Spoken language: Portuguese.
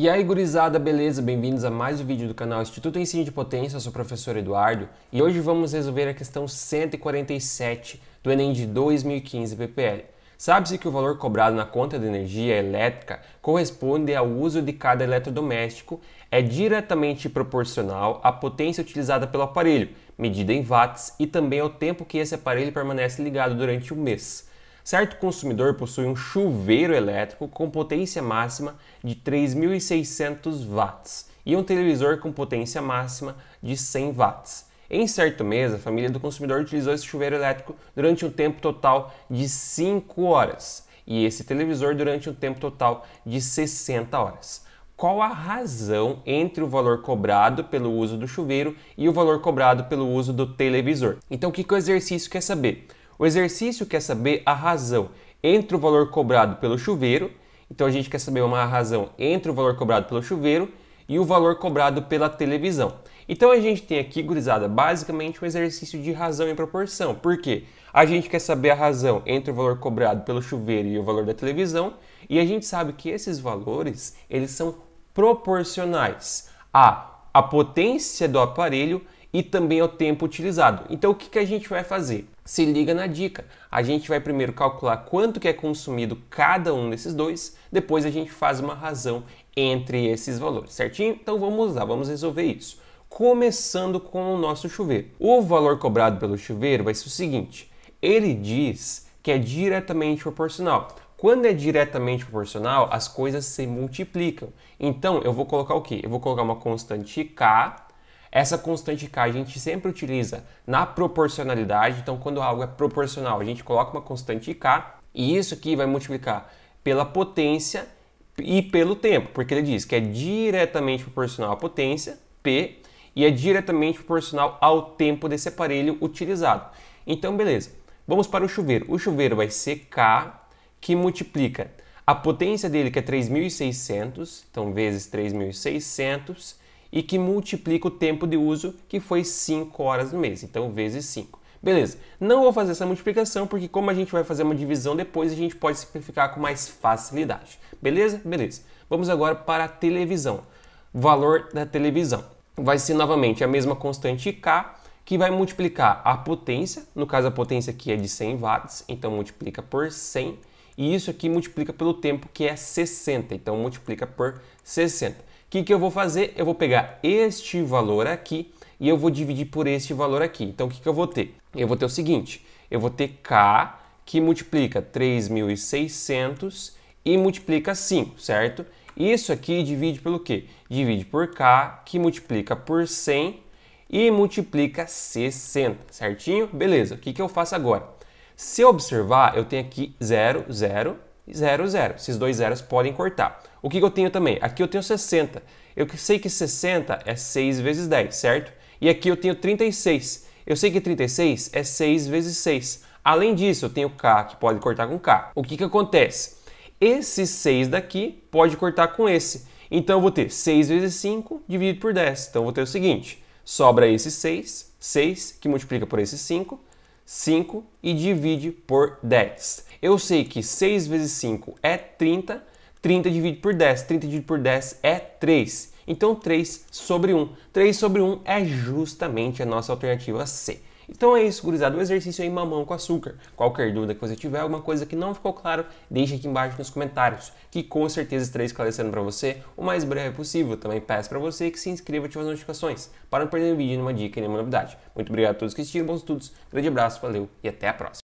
E aí, gurizada, beleza? Bem-vindos a mais um vídeo do canal Instituto Ensino de Potência, eu sou o professor Eduardo e hoje vamos resolver a questão 147 do Enem de 2015 PPL. Sabe-se que o valor cobrado na conta de energia elétrica corresponde ao uso de cada eletrodoméstico, é diretamente proporcional à potência utilizada pelo aparelho, medida em watts, e também ao tempo que esse aparelho permanece ligado durante o mês certo consumidor possui um chuveiro elétrico com potência máxima de 3.600 watts e um televisor com potência máxima de 100 watts. Em certo mês, a família do consumidor utilizou esse chuveiro elétrico durante um tempo total de 5 horas e esse televisor durante um tempo total de 60 horas. Qual a razão entre o valor cobrado pelo uso do chuveiro e o valor cobrado pelo uso do televisor? Então, o que, que o exercício quer saber? O exercício quer saber a razão entre o valor cobrado pelo chuveiro, então a gente quer saber uma razão entre o valor cobrado pelo chuveiro e o valor cobrado pela televisão. Então a gente tem aqui, gurizada, basicamente um exercício de razão e proporção. Por quê? A gente quer saber a razão entre o valor cobrado pelo chuveiro e o valor da televisão, e a gente sabe que esses valores, eles são proporcionais à a potência do aparelho e também o tempo utilizado. Então o que, que a gente vai fazer? Se liga na dica. A gente vai primeiro calcular quanto que é consumido cada um desses dois, depois a gente faz uma razão entre esses valores, certinho? Então vamos lá, vamos resolver isso. Começando com o nosso chuveiro. O valor cobrado pelo chuveiro vai ser o seguinte: ele diz que é diretamente proporcional. Quando é diretamente proporcional, as coisas se multiplicam. Então eu vou colocar o quê? Eu vou colocar uma constante k essa constante K a gente sempre utiliza na proporcionalidade, então quando algo é proporcional, a gente coloca uma constante K e isso aqui vai multiplicar pela potência e pelo tempo, porque ele diz que é diretamente proporcional à potência, P, e é diretamente proporcional ao tempo desse aparelho utilizado. Então, beleza. Vamos para o chuveiro. O chuveiro vai ser K, que multiplica a potência dele, que é 3.600, então vezes 3.600, e que multiplica o tempo de uso, que foi 5 horas no mês, então vezes 5. Beleza, não vou fazer essa multiplicação porque como a gente vai fazer uma divisão depois, a gente pode simplificar com mais facilidade. Beleza? Beleza. Vamos agora para a televisão. Valor da televisão. Vai ser novamente a mesma constante K, que vai multiplicar a potência, no caso a potência aqui é de 100 watts, então multiplica por 100, e isso aqui multiplica pelo tempo que é 60, então multiplica por 60. O que, que eu vou fazer? Eu vou pegar este valor aqui e eu vou dividir por este valor aqui. Então, o que, que eu vou ter? Eu vou ter o seguinte, eu vou ter K que multiplica 3.600 e multiplica 5, certo? Isso aqui divide pelo quê? Divide por K, que multiplica por 100 e multiplica 60, certinho? Beleza, o que, que eu faço agora? Se eu observar, eu tenho aqui 0, 0, 0, 0. Esses dois zeros podem cortar. O que, que eu tenho também? Aqui eu tenho 60. Eu sei que 60 é 6 vezes 10, certo? E aqui eu tenho 36. Eu sei que 36 é 6 vezes 6. Além disso, eu tenho K, que pode cortar com K. O que, que acontece? Esse 6 daqui pode cortar com esse. Então, eu vou ter 6 vezes 5 dividido por 10. Então, eu vou ter o seguinte. Sobra esse 6, 6, que multiplica por esse 5, 5 e divide por 10. Eu sei que 6 vezes 5 é 30, 30 divide por 10, 30 divide por 10 é 3. Então 3 sobre 1. 3 sobre 1 é justamente a nossa alternativa C. Então é isso, gurizada. O exercício aí, mamão com açúcar. Qualquer dúvida que você tiver, alguma coisa que não ficou claro, deixe aqui embaixo nos comentários, que com certeza estarei esclarecendo para você o mais breve possível. Também peço para você que se inscreva e ative as notificações para não perder nenhum vídeo, nenhuma dica e nenhuma novidade. Muito obrigado a todos que assistiram, bons estudos, grande abraço, valeu e até a próxima.